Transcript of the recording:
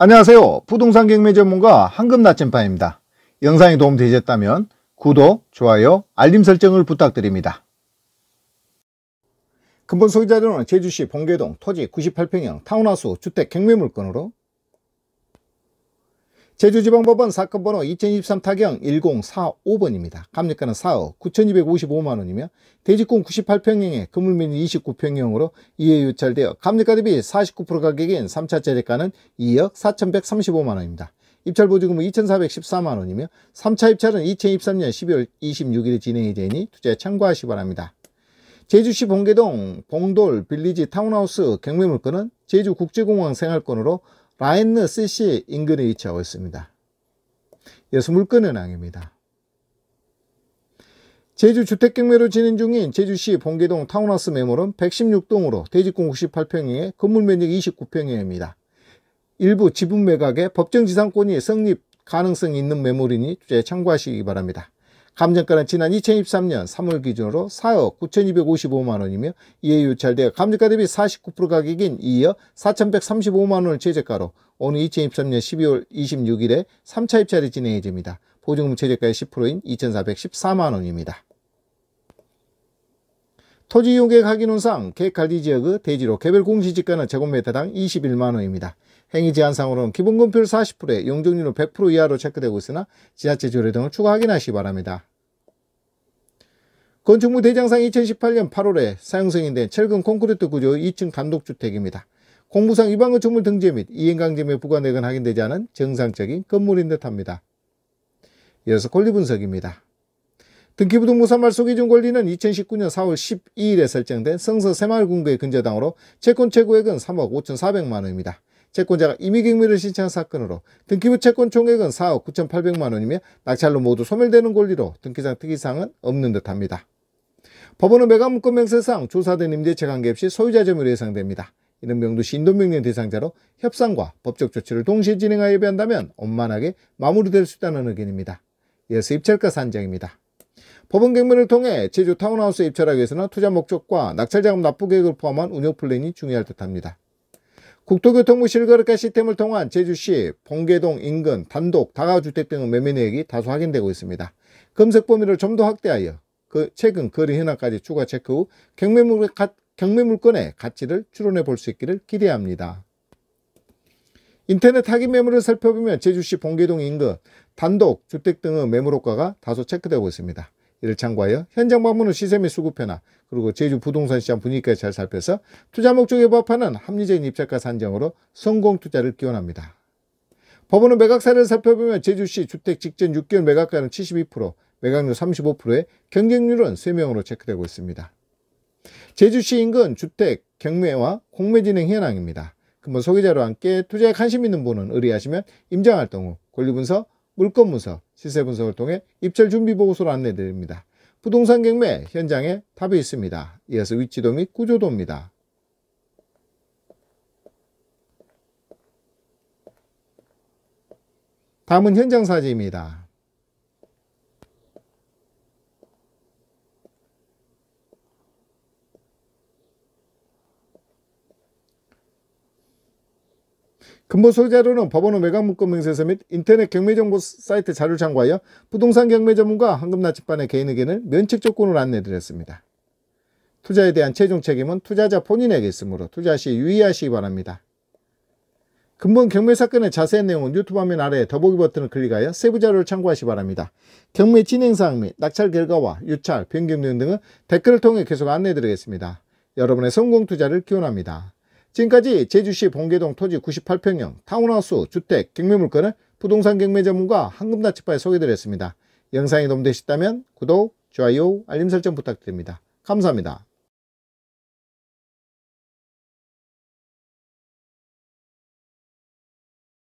안녕하세요. 부동산 경매 전문가 황금 나침반입니다. 영상이 도움되셨다면 구독, 좋아요, 알림 설정을 부탁드립니다. 근본 소유자료는 제주시 봉계동 토지 98평형 타운하우스 주택 경매 물건으로 제주지방법원 사건 번호 2023 타경 1045번입니다. 감리가는 4억 9255만원이며 대지권 98평형에 건물면 29평형으로 이에 유찰되어 감리가 대비 49% 가격인 3차 재래가는 2억 4135만원입니다. 입찰 보증금은 2414만원이며 3차 입찰은 2023년 12월 26일에 진행이 되니 투자에 참고하시 바랍니다. 제주시 봉계동 봉돌 빌리지 타운하우스 경매 물건은 제주국제공항 생활권으로 바인느 CC 인근에 위치하고 있습니다. 이어서 물건은 항입니다. 제주 주택경매로 진행 중인 제주시 봉계동 타운하우스 매물은 116동으로 대지공 9 8평에 건물면적 29평형입니다. 일부 지분 매각에 법정지상권이 성립 가능성이 있는 매물이니 주제 참고하시기 바랍니다. 감정가는 지난 2023년 3월 기준으로 4억 9,255만원이며 이에 유찰되어 감정가 대비 49% 가격인 2억 4,135만원을 최저가로 오는 2023년 12월 26일에 3차 입찰이 진행이 됩니다. 보증금 최저가의 10%인 2,414만원입니다. 토지용계획인원상계관리 지역의 대지로 개별 공시지가는 제곱미터당 21만원입니다. 행위 제한상으로는 기본금표율 40%에 용적률은 100% 이하로 체크되고 있으나 지자체 조례 등을 추가 확인하시기 바랍니다. 건축물 대장상 2018년 8월에 사용승인된 철근 콘크리트 구조 의 2층 단독주택입니다. 공부상 위반 건축물 등재 및 이행강제매 부과내은 확인되지 않은 정상적인 건물인 듯합니다. 이어서 권리분석입니다. 등기부등본산말 소기준 권리는 2019년 4월 12일에 설정된 성서 새마을군구의 근저당으로 채권 최고액은 3억 5,400만 원입니다. 채권자가 임의경매를 신청한 사건으로 등기부 채권 총액은 4억 9,800만 원이며 낙찰로 모두 소멸되는 권리로 등기상 특이사항은 없는 듯합니다. 법원은 매각문건 명세상 조사된 임대차 관계 없이 소유자 점유로 예상됩니다. 이는 명도시 인도명령 대상자로 협상과 법적 조치를 동시에 진행하여 예배한다면 원만하게 마무리될 수 있다는 의견입니다. 이어서 입찰가 산정입니다. 법원 경문을 통해 제주 타운하우스 입찰하기 위해서는 투자 목적과 낙찰자금 납부 계획을 포함한 운영 플랜이 중요할 듯합니다. 국토교통부 실거래가 시스템을 통한 제주시, 봉계동 인근, 단독, 다가주택 등의 매매 내역이 다소 확인되고 있습니다. 검색 범위를 좀 더 확대하여 그 최근 거래 현황까지 추가 체크 후 경매물, 가, 경매물건의 가치를 추론해 볼 수 있기를 기대합니다. 인터넷 타깃 매물을 살펴보면 제주시 봉계동 인근, 단독, 주택 등의 매물 효과가 다소 체크되고 있습니다. 이를 참고하여 현장 방문 후 시세 및 수급 변화 그리고 제주 부동산 시장 분위기까지 잘 살펴서 투자 목적에 부합하는 합리적인 입찰가 산정으로 성공 투자를 기원합니다. 법원은 매각사를 살펴보면 제주시 주택 직전 6개월 매각가는 72%, 매각률 35%에 경쟁률은 3명으로 체크되고 있습니다. 제주시 인근 주택 경매와 공매 진행 현황입니다. 금번 소개자로 함께 투자에 관심 있는 분은 의뢰하시면 임장활동 후 권리분석, 물건분석, 시세 분석을 통해 입찰 준비 보고서를 안내드립니다. 부동산 경매 현장에 답이 있습니다. 이어서 위치도 및 구조도입니다. 다음은 현장 사진입니다. 근본 소유자료는 법원의 외곽문건 명세서 및 인터넷 경매정보 사이트 자료를 참고하여 부동산 경매 전문가 황금나치반의 개인 의견을 면책 조건으로 안내드렸습니다. 투자에 대한 최종 책임은 투자자 본인에게 있으므로 투자 시 유의하시기 바랍니다. 근본 경매 사건의 자세한 내용은 유튜브 화면 아래 더보기 버튼을 클릭하여 세부 자료를 참고하시 바랍니다. 경매 진행사항 및 낙찰 결과와 유찰, 변경 등등은 댓글을 통해 계속 안내드리겠습니다. 여러분의 성공 투자를 기원합니다. 지금까지 제주시 봉계동 토지 98평형 타운하우스 주택 경매 물건을 부동산 경매 전문가 한금다치바에 소개드렸습니다. 영상이 도움되셨다면 구독, 좋아요, 알림 설정 부탁드립니다. 감사합니다.